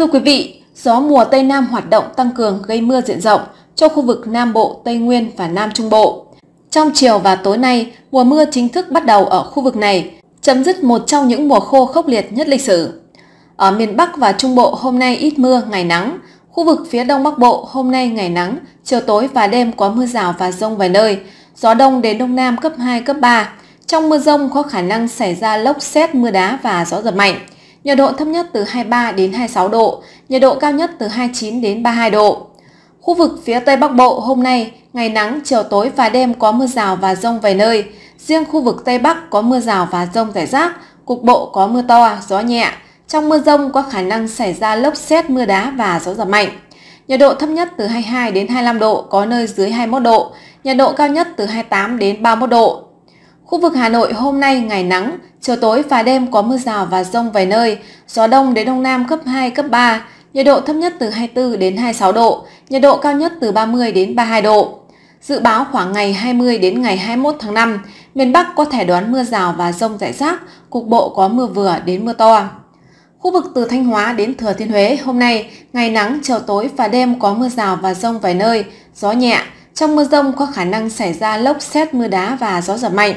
Thưa quý vị, gió mùa Tây Nam hoạt động tăng cường gây mưa diện rộng cho khu vực Nam Bộ, Tây Nguyên và Nam Trung Bộ. Trong chiều và tối nay, mùa mưa chính thức bắt đầu ở khu vực này, chấm dứt một trong những mùa khô khốc liệt nhất lịch sử. Ở miền Bắc và Trung Bộ hôm nay ít mưa, ngày nắng. Khu vực phía Đông Bắc Bộ hôm nay ngày nắng, chiều tối và đêm có mưa rào và rông vài nơi. Gió Đông đến Đông Nam cấp 2, cấp 3. Trong mưa rông có khả năng xảy ra lốc xét mưa đá và gió giật mạnh nhiệt độ thấp nhất từ 23 đến 26 độ, nhiệt độ cao nhất từ 29 đến 32 độ. Khu vực phía Tây Bắc Bộ hôm nay, ngày nắng, chiều tối và đêm có mưa rào và rông vài nơi. Riêng khu vực Tây Bắc có mưa rào và rông rải rác, cục bộ có mưa to, gió nhẹ. Trong mưa rông có khả năng xảy ra lốc xét mưa đá và gió giật mạnh. Nhiệt độ thấp nhất từ 22 đến 25 độ, có nơi dưới 21 độ. Nhiệt độ cao nhất từ 28 đến 31 độ. Khu vực Hà Nội hôm nay ngày nắng, chiều tối và đêm có mưa rào và rông vài nơi, gió đông đến đông nam cấp 2, cấp 3, nhiệt độ thấp nhất từ 24 đến 26 độ, nhiệt độ cao nhất từ 30 đến 32 độ. Dự báo khoảng ngày 20 đến ngày 21 tháng 5, miền Bắc có thể đoán mưa rào và rông rải rác, cục bộ có mưa vừa đến mưa to. Khu vực từ Thanh Hóa đến Thừa Thiên Huế hôm nay, ngày nắng, chiều tối và đêm có mưa rào và rông vài nơi, gió nhẹ. Trong mưa rông có khả năng xảy ra lốc xét mưa đá và gió giật mạnh.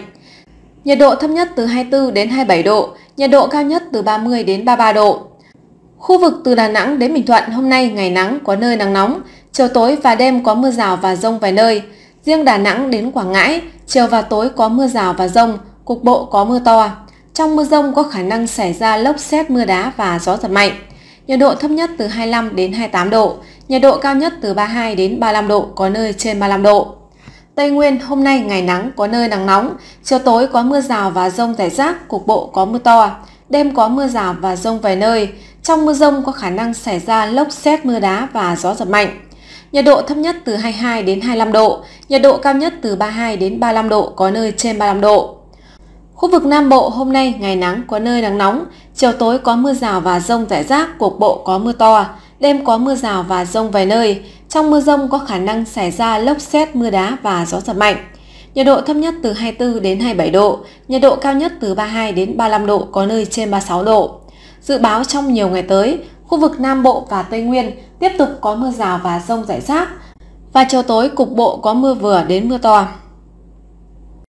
Nhiệt độ thấp nhất từ 24 đến 27 độ, nhiệt độ cao nhất từ 30 đến 33 độ. Khu vực từ Đà Nẵng đến Bình Thuận hôm nay ngày nắng có nơi nắng nóng, chiều tối và đêm có mưa rào và rông vài nơi. Riêng Đà Nẵng đến Quảng Ngãi, chiều và tối có mưa rào và rông, cục bộ có mưa to. Trong mưa rông có khả năng xảy ra lốc xét mưa đá và gió giật mạnh. Nhiệt độ thấp nhất từ 25 đến 28 độ, nhiệt độ cao nhất từ 32 đến 35 độ, có nơi trên 35 độ. Tây Nguyên hôm nay ngày nắng có nơi nắng nóng, chiều tối có mưa rào và rông rải rác, cục bộ có mưa to, đêm có mưa rào và rông vài nơi. Trong mưa rông có khả năng xảy ra lốc xét mưa đá và gió giật mạnh. Nhiệt độ thấp nhất từ 22 đến 25 độ, nhiệt độ cao nhất từ 32 đến 35 độ, có nơi trên 35 độ. Khu vực Nam Bộ hôm nay ngày nắng có nơi nắng nóng, chiều tối có mưa rào và rông rải rác, cục bộ có mưa to, đêm có mưa rào và rông vài nơi. Trong mưa rông có khả năng xảy ra lốc xét mưa đá và gió giật mạnh. Nhiệt độ thấp nhất từ 24 đến 27 độ, nhiệt độ cao nhất từ 32 đến 35 độ, có nơi trên 36 độ. Dự báo trong nhiều ngày tới, khu vực Nam Bộ và Tây Nguyên tiếp tục có mưa rào và rông rải rác, và chiều tối cục bộ có mưa vừa đến mưa to.